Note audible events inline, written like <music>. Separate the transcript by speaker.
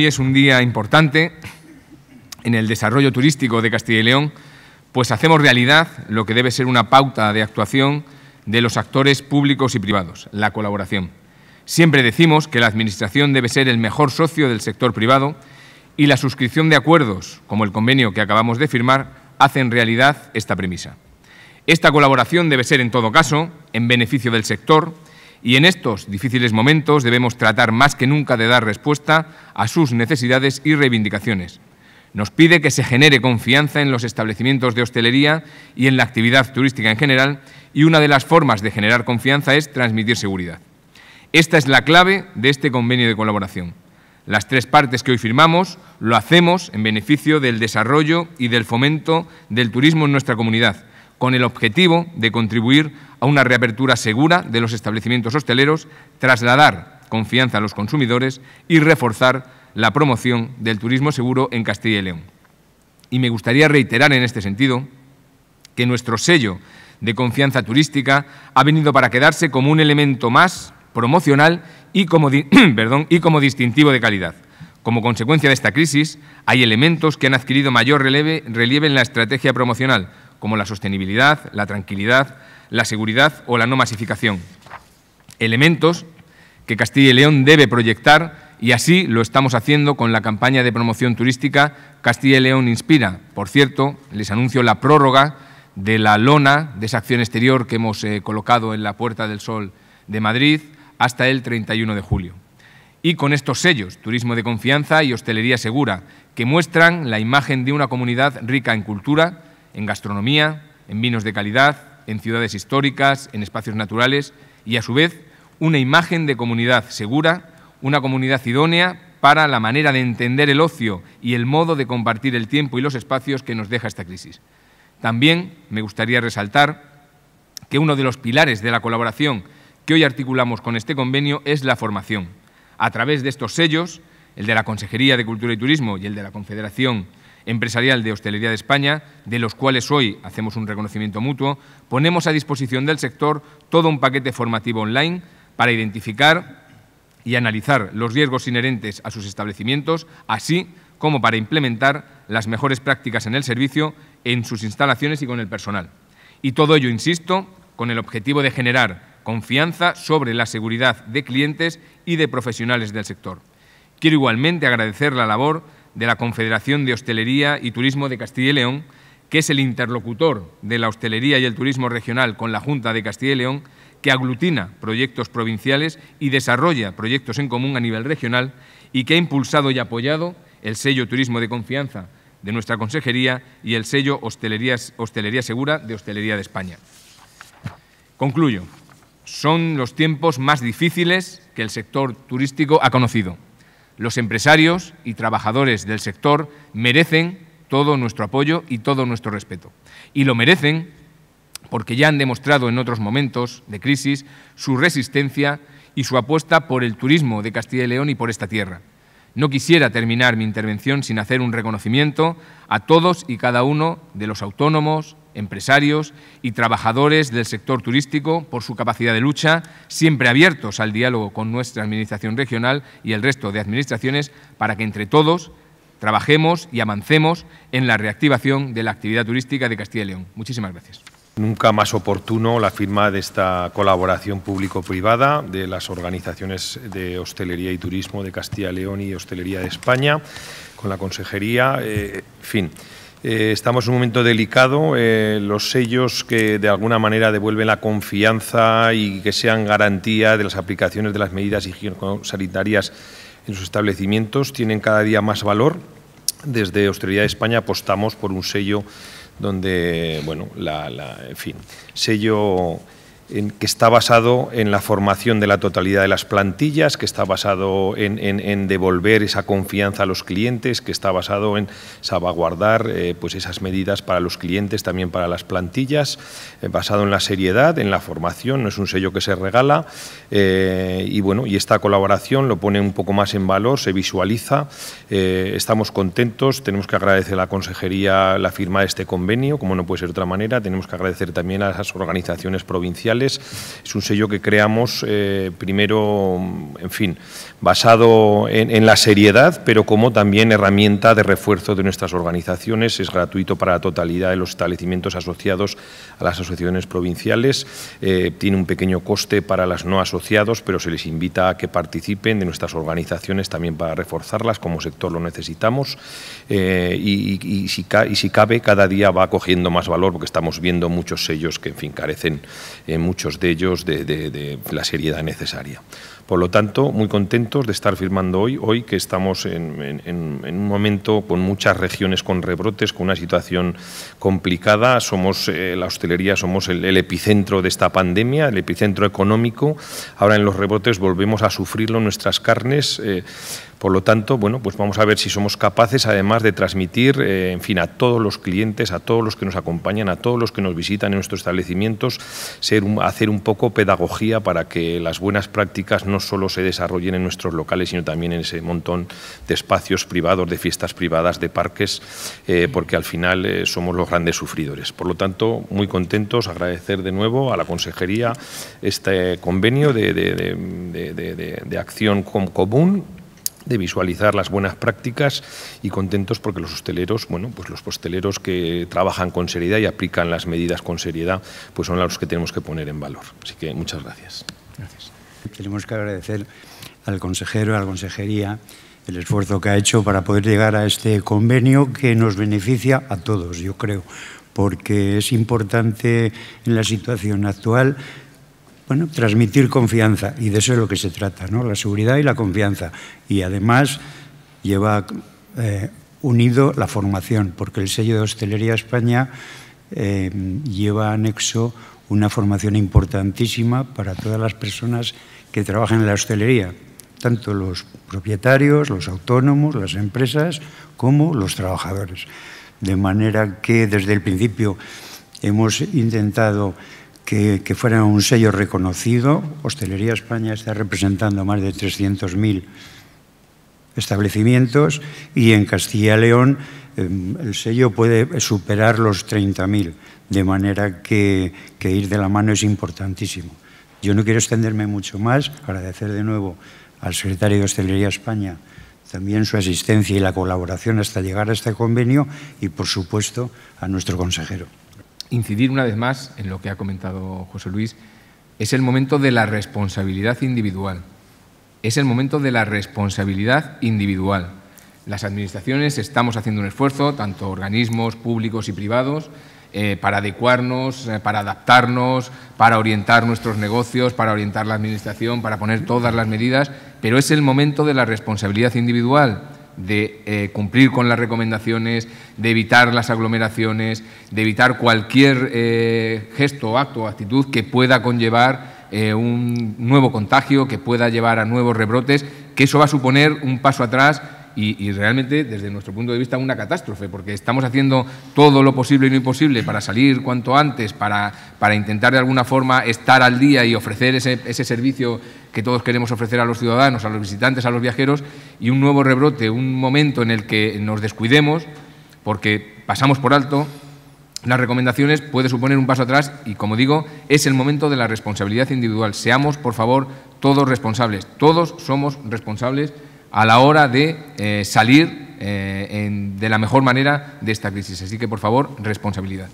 Speaker 1: Hoy es un día importante en el desarrollo turístico de Castilla y León, pues hacemos realidad lo que debe ser una pauta de actuación de los actores públicos y privados, la colaboración. Siempre decimos que la Administración debe ser el mejor socio del sector privado y la suscripción de acuerdos, como el convenio que acabamos de firmar, hacen realidad esta premisa. Esta colaboración debe ser, en todo caso, en beneficio del sector, y en estos difíciles momentos debemos tratar más que nunca de dar respuesta a sus necesidades y reivindicaciones. Nos pide que se genere confianza en los establecimientos de hostelería y en la actividad turística en general y una de las formas de generar confianza es transmitir seguridad. Esta es la clave de este convenio de colaboración. Las tres partes que hoy firmamos lo hacemos en beneficio del desarrollo y del fomento del turismo en nuestra comunidad con el objetivo de contribuir a una reapertura segura de los establecimientos hosteleros, trasladar confianza a los consumidores y reforzar la promoción del turismo seguro en Castilla y León. Y me gustaría reiterar en este sentido que nuestro sello de confianza turística ha venido para quedarse como un elemento más promocional y como, <clears throat> perdón, y como distintivo de calidad. Como consecuencia de esta crisis, hay elementos que han adquirido mayor relieve en la estrategia promocional, como la sostenibilidad, la tranquilidad, la seguridad o la no masificación. Elementos que Castilla y León debe proyectar y así lo estamos haciendo con la campaña de promoción turística Castilla y León Inspira. Por cierto, les anuncio la prórroga de la lona de esa acción exterior que hemos eh, colocado en la Puerta del Sol de Madrid hasta el 31 de julio. Y con estos sellos, Turismo de Confianza y Hostelería Segura, que muestran la imagen de una comunidad rica en cultura, en gastronomía, en vinos de calidad, en ciudades históricas, en espacios naturales y, a su vez, una imagen de comunidad segura, una comunidad idónea para la manera de entender el ocio y el modo de compartir el tiempo y los espacios que nos deja esta crisis. También me gustaría resaltar que uno de los pilares de la colaboración que hoy articulamos con este convenio es la formación. A través de estos sellos, el de la Consejería de Cultura y Turismo y el de la Confederación empresarial de hostelería de España, de los cuales hoy hacemos un reconocimiento mutuo, ponemos a disposición del sector todo un paquete formativo online para identificar y analizar los riesgos inherentes a sus establecimientos, así como para implementar las mejores prácticas en el servicio, en sus instalaciones y con el personal. Y todo ello, insisto, con el objetivo de generar confianza sobre la seguridad de clientes y de profesionales del sector. Quiero igualmente agradecer la labor de la Confederación de Hostelería y Turismo de Castilla y León, que es el interlocutor de la hostelería y el turismo regional con la Junta de Castilla y León, que aglutina proyectos provinciales y desarrolla proyectos en común a nivel regional y que ha impulsado y apoyado el sello Turismo de Confianza de nuestra Consejería y el sello Hostelería, Hostelería Segura de Hostelería de España. Concluyo. Son los tiempos más difíciles que el sector turístico ha conocido. Los empresarios y trabajadores del sector merecen todo nuestro apoyo y todo nuestro respeto. Y lo merecen porque ya han demostrado en otros momentos de crisis su resistencia y su apuesta por el turismo de Castilla y León y por esta tierra. No quisiera terminar mi intervención sin hacer un reconocimiento a todos y cada uno de los autónomos, empresarios y trabajadores del sector turístico por su capacidad de lucha, siempre abiertos al diálogo con nuestra Administración regional y el resto de administraciones para que entre todos trabajemos y avancemos en la reactivación de la actividad turística de Castilla y León. Muchísimas gracias.
Speaker 2: Nunca más oportuno la firma de esta colaboración público-privada de las organizaciones de hostelería y turismo de Castilla y León y Hostelería de España con la Consejería. Eh, fin. Eh, estamos en un momento delicado. Eh, los sellos que de alguna manera devuelven la confianza y que sean garantía de las aplicaciones de las medidas higiénico-sanitarias en sus establecimientos tienen cada día más valor. Desde Austeridad de España apostamos por un sello donde, bueno, la, la, en fin, sello que está basado en la formación de la totalidad de las plantillas, que está basado en, devolver esa confianza a los clientes, que está basado en salvaguardar eh, pues esas medidas para los clientes, también para las plantillas, eh, basado en la seriedad, en la formación, no es un sello que se regala. Eh, y bueno, y esta colaboración lo pone un poco más en valor, se visualiza, estamos contentos, tenemos que agradecer a la Consejería la firma de este convenio, como no puede ser de otra manera, tenemos que agradecer también a las organizaciones provinciales es un sello que creamos eh, primero, en fin, basado en, la seriedad, pero como también herramienta de refuerzo de nuestras organizaciones. Es gratuito para la totalidad de los establecimientos asociados a las asociaciones provinciales. Eh, tiene un pequeño coste para las no asociados, pero se les invita a que participen de nuestras organizaciones también para reforzarlas. Como sector lo necesitamos eh, y, si, y si cabe, cada día va cogiendo más valor porque estamos viendo muchos sellos que, en fin, carecen en muchos de ellos de, la seriedad necesaria. Por lo tanto, muy contentos de estar firmando hoy, hoy que estamos en, un momento con muchas regiones con rebrotes, con una situación complicada. Somos eh, la hostelería, somos el, epicentro de esta pandemia, el epicentro económico. Ahora en los rebrotes volvemos a sufrirlo nuestras carnes. Eh, por lo tanto, bueno, pues vamos a ver si somos capaces, además de transmitir, eh, en fin, a todos los clientes, a todos los que nos acompañan, a todos los que nos visitan en nuestros establecimientos, hacer un poco pedagogía para que las buenas prácticas no solo se desarrollen en nuestros locales, sino también en ese montón de espacios privados, de fiestas privadas, de parques, eh, porque al final eh, somos los grandes sufridores. Por lo tanto, muy contentos, agradecer de nuevo a la Consejería este convenio de, de, de, de acción común de visualizar las buenas prácticas y contentos porque los hosteleros, bueno, pues los hosteleros que trabajan con seriedad y aplican las medidas con seriedad, pues son los que tenemos que poner en valor. Así que muchas gracias. Gracias.
Speaker 3: Tenemos que agradecer al consejero, a la consejería, el esfuerzo que ha hecho para poder llegar a este convenio que nos beneficia a todos, yo creo, porque es importante en la situación actual bueno, transmitir confianza, y de eso es lo que se trata, ¿no? la seguridad y la confianza. Y además lleva eh, unido la formación, porque el sello de Hostelería España eh, lleva anexo una formación importantísima para todas las personas que trabajan en la hostelería, tanto los propietarios, los autónomos, las empresas, como los trabajadores. De manera que desde el principio hemos intentado que, fuera un sello reconocido. Hostelería España está representando más de 300.000 establecimientos y en Castilla y León Em, el sello puede superar los 30.000, de manera que, ir de la mano es importantísimo. Yo no quiero extenderme mucho más, agradecer de nuevo al secretario de Hostelería España también su asistencia y la colaboración hasta llegar a este convenio y, por supuesto, a nuestro consejero. Incidir una vez más en lo que ha comentado José Luis, es el momento de la
Speaker 1: responsabilidad individual. Es el momento de la responsabilidad individual. Las administraciones estamos haciendo un esfuerzo, tanto organismos públicos y privados, eh, para adecuarnos, eh, para adaptarnos, para orientar nuestros negocios, para orientar la Administración, para poner todas las medidas, pero es el momento de la responsabilidad individual, de eh, cumplir con las recomendaciones, de evitar las aglomeraciones, de evitar cualquier gesto, acto o actitud que pueda conllevar un nuevo contagio, que pueda llevar a nuevos rebrotes, que eso va a suponer un paso atrás y, realmente desde nuestro punto de vista una catástrofe, porque estamos haciendo todo lo posible y lo imposible para salir cuanto antes, para, intentar de alguna forma estar al día y ofrecer ese, ese servicio que todos queremos ofrecer a los ciudadanos, a los visitantes, a los viajeros, y un nuevo rebrote, un momento en el que nos descuidemos, porque pasamos por alto las recomendaciones puede suponer un paso atrás y, como digo, es el momento de la responsabilidad individual. Seamos, por favor, todos responsables. Todos somos responsables a la hora de eh, salir eh, de la mejor manera de esta crisis. Así que, por favor, responsabilidad.